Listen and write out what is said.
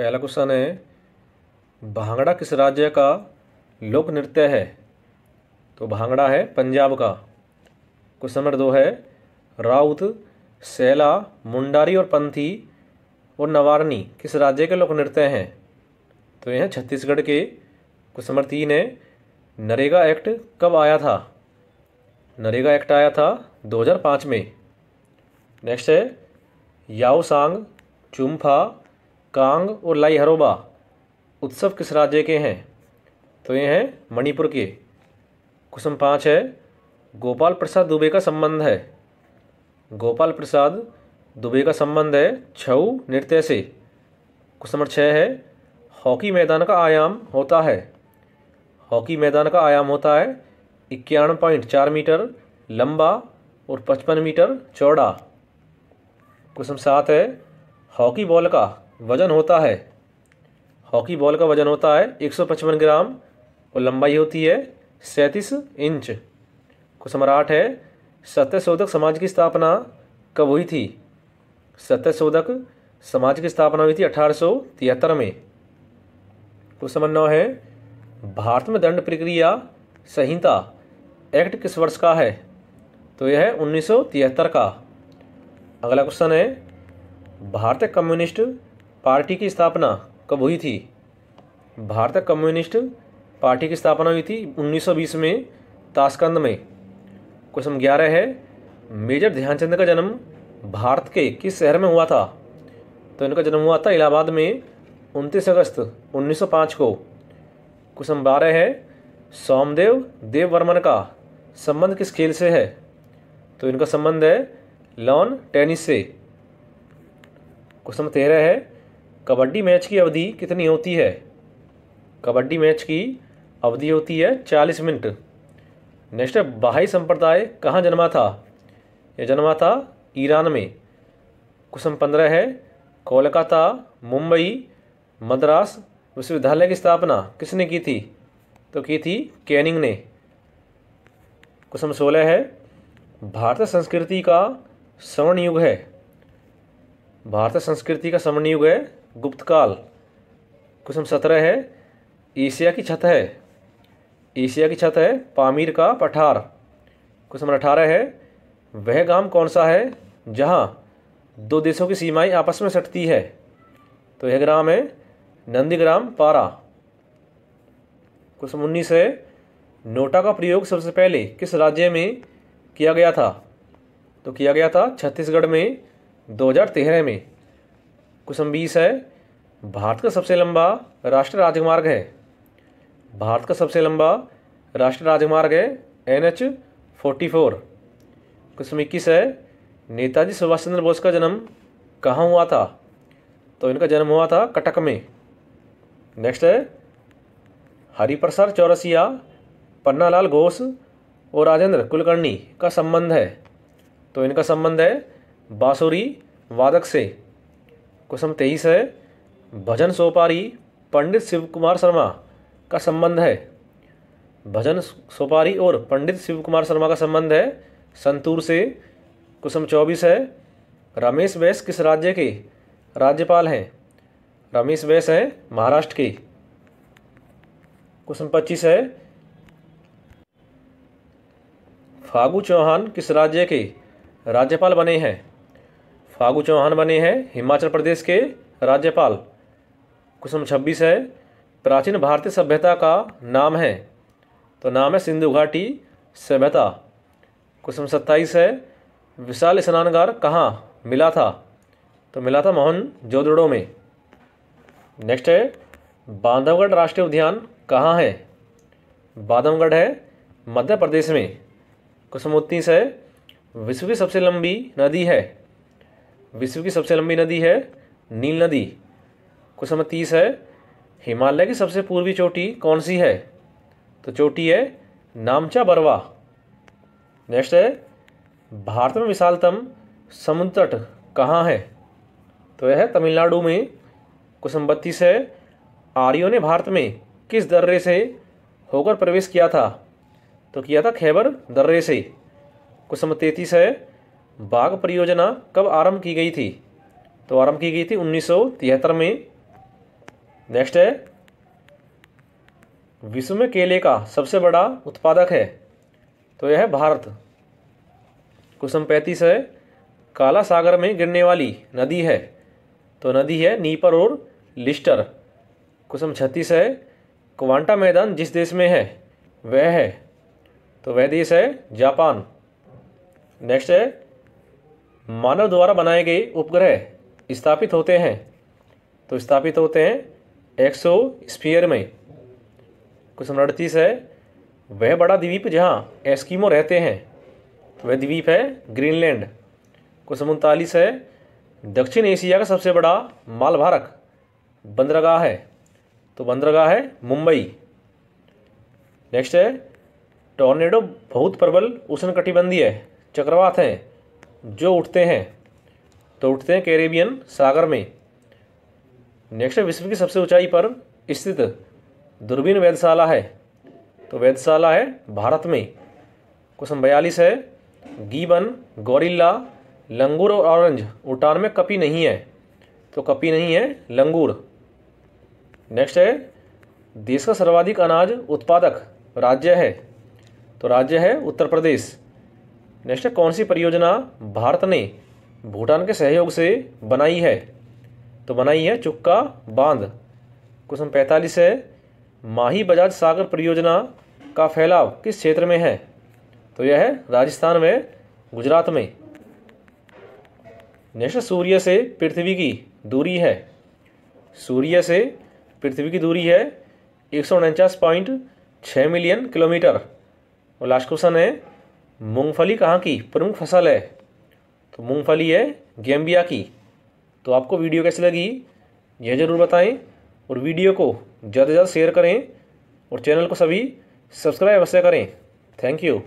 पहला क्वेश्चन है भांगड़ा किस राज्य का लोक नृत्य है तो भांगड़ा है पंजाब का क्वेश्चन नंबर दो है राउत सैला मुंडारी और पंथी और नवारनी किस राज्य के लोक नृत्य हैं तो यह छत्तीसगढ़ के क्वेश्चन नंबर तीन है नरेगा एक्ट कब आया था नरेगा एक्ट आया था 2005 में नेक्स्ट है याओसांग चुम्फा कांग और लाई हरोबा उत्सव किस राज्य के हैं तो ये हैं मणिपुर के क्वेश्चन पाँच है गोपाल प्रसाद दुबे का संबंध है गोपाल प्रसाद दुबे का संबंध है छऊ नृत्य से क्वेश्चन नंबर छः है हॉकी मैदान का आयाम होता है हॉकी मैदान का आयाम होता है इक्यावन पॉइंट चार मीटर लंबा और पचपन मीटर चौड़ा क्वेश्चन सात है हॉकी बॉल का वज़न होता है हॉकी बॉल का वज़न होता है एक सौ पचपन ग्राम और लंबाई होती है सैंतीस इंच क्वेश्चन नंबर आठ है सत्यशोधक समाज की स्थापना कब हुई थी सत्यशोधक समाज की स्थापना हुई थी अठारह में क्वेश्चन नंबर नौ है भारत में दंड प्रक्रिया संहिता एक्ट किस वर्ष का है तो यह है उन्नीस का अगला क्वेश्चन है भारतीय कम्युनिस्ट पार्टी की स्थापना कब हुई थी भारत कम्युनिस्ट पार्टी की स्थापना हुई थी 1920 में ताशकंद में क्वेश्चन ग्यारह है मेजर ध्यानचंद का जन्म भारत के किस शहर में हुआ था तो इनका जन्म हुआ था इलाहाबाद में उनतीस अगस्त 1905 को क्वेश्चन बारह है सोमदेव देववर्मन का संबंध किस खेल से है तो इनका संबंध है लॉन टेनिस से क्वेश्चन तेरह है कबड्डी मैच की अवधि कितनी होती है कबड्डी मैच की अवधि होती है चालीस मिनट नेक्स्ट है बाहाई संप्रदाय कहाँ जन्मा था यह जन्मा था ईरान में क्वेश्चन पंद्रह है कोलकाता मुंबई मद्रास विश्वविद्यालय की स्थापना किसने की थी तो की थी कैनिंग ने क्वेश्चन सोलह है भारतीय संस्कृति का स्वर्ण युग है भारतीय संस्कृति का युग है गुप्तकाल क्वेश्चन सत्रह है एशिया की छत है एशिया की छत है पामीर का पठार क्वेश्चन नंबर अठारह है वह गांव कौन सा है जहां दो देशों की सीमाएं आपस में सटती है तो यह ग्राम है नंदीग्राम पारा क्वेश्चन उन्नीस है नोटा का प्रयोग सबसे पहले किस राज्य में किया गया था तो किया गया था छत्तीसगढ़ में 2013 में क्वेश्चन बीस है भारत का सबसे लंबा राष्ट्रीय राजमार्ग है भारत का सबसे लंबा राष्ट्रीय राजमार्ग है N H forty four question इक्कीस है नेताजी सुभाष चंद्र बोस का जन्म कहाँ हुआ था तो इनका जन्म हुआ था कटक में नेक्स्ट है हरिप्रसाद चौरसिया पन्नालाल घोष और राजेंद्र कुलकर्णी का संबंध है तो इनका संबंध है बांसुरी वादक से क्वेश्चन तेईस है भजन सोपारी पंडित शिव कुमार शर्मा का संबंध है भजन सोपारी और पंडित शिव कुमार शर्मा का संबंध है संतूर से क्वेश्चन चौबीस है रमेश बैस किस राज्य के राज्यपाल हैं रमेश बैस हैं महाराष्ट्र के क्वेश्चन पच्चीस है फागू चौहान किस राज्य के राज्यपाल बने हैं फागू चौहान बने हैं हिमाचल प्रदेश के राज्यपाल क्वेश्चन छब्बीस है प्राचीन भारतीय सभ्यता का नाम है तो नाम है सिंधु घाटी सभ्यता क्वेश्चन सत्ताईस है विशाल स्नानगार कहाँ मिला था तो मिला था मोहन जोदड़ो में नेक्स्ट है बांधवगढ़ राष्ट्रीय उद्यान कहाँ है बांधवगढ़ है मध्य प्रदेश में क्वेश्चन उत्तीस है विश्व की सबसे लंबी नदी है विश्व की सबसे लंबी नदी है नील नदी क्वेश्चन नंबर तीस है हिमालय की सबसे पूर्वी चोटी कौन सी है तो चोटी है नामचा बरवा नेक्स्ट है भारत में विशालतम समुद्र तट कहाँ है तो यह है तमिलनाडु में क्वेश्चन बत्तीस है आर्यो ने भारत में किस दर्रे से होकर प्रवेश किया था तो किया था खैबर दर्रे से क्वेश्चन तैंतीस है बाघ परियोजना कब आरंभ की गई थी तो आरंभ की गई थी 1973 में नेक्स्ट है विश्व में केले का सबसे बड़ा उत्पादक है तो यह है भारत क्वेश्चन पैंतीस है काला सागर में गिरने वाली नदी है तो नदी है नीपर और लिस्टर क्वेश्चन छत्तीस है क्वांटा मैदान जिस देश में है वह है तो वह देश है जापान नेक्स्ट है मानव द्वारा बनाए गए उपग्रह स्थापित होते हैं तो स्थापित होते हैं एक्सो स्पीयर में क्वेश्चन अड़तीस है वह बड़ा द्वीप जहाँ एस्कीमो रहते हैं वह द्वीप है ग्रीनलैंड क्वेश्चन उनतालीस है दक्षिण एशिया का सबसे बड़ा मालभारक बंदरगाह है तो बंदरगाह है मुंबई नेक्स्ट है टॉर्नेडो बहुत प्रबल उष्णकटिबंधीय चक्रवात हैं जो उठते हैं तो उठते हैं कैरेबियन सागर में नेक्स्ट विश्व की सबसे ऊंचाई पर स्थित दूरबीन वैधशाला है तो वैधशाला है भारत में क्वेश्चन बयालीस है गीबन गौरिल्ला लंगूर और ऑरेंज उटान में कपी नहीं है तो कपी नहीं है लंगूर नेक्स्ट है देश का सर्वाधिक अनाज उत्पादक राज्य है तो राज्य है उत्तर प्रदेश नेक्स्ट है कौन सी परियोजना भारत ने भूटान के सहयोग से बनाई है तो बनाई है चुक्का बांध क्वेश्चन पैंतालीस है माही बजाज सागर परियोजना का फैलाव किस क्षेत्र में है तो यह है राजस्थान में गुजरात में नेक्स्ट सूर्य से पृथ्वी की दूरी है सूर्य से पृथ्वी की दूरी है एक सौ उनचास पॉइंट छः मिलियन किलोमीटर और लास्ट क्वेश्चन है मूंगफली कहाँ की प्रमुख फसल है तो मूंगफली है गैम्बिया की तो आपको वीडियो कैसी लगी यह ज़रूर बताएं और वीडियो को ज़्यादा से ज़्यादा शेयर करें और चैनल को सभी सब्सक्राइब अवश्य करें थैंक यू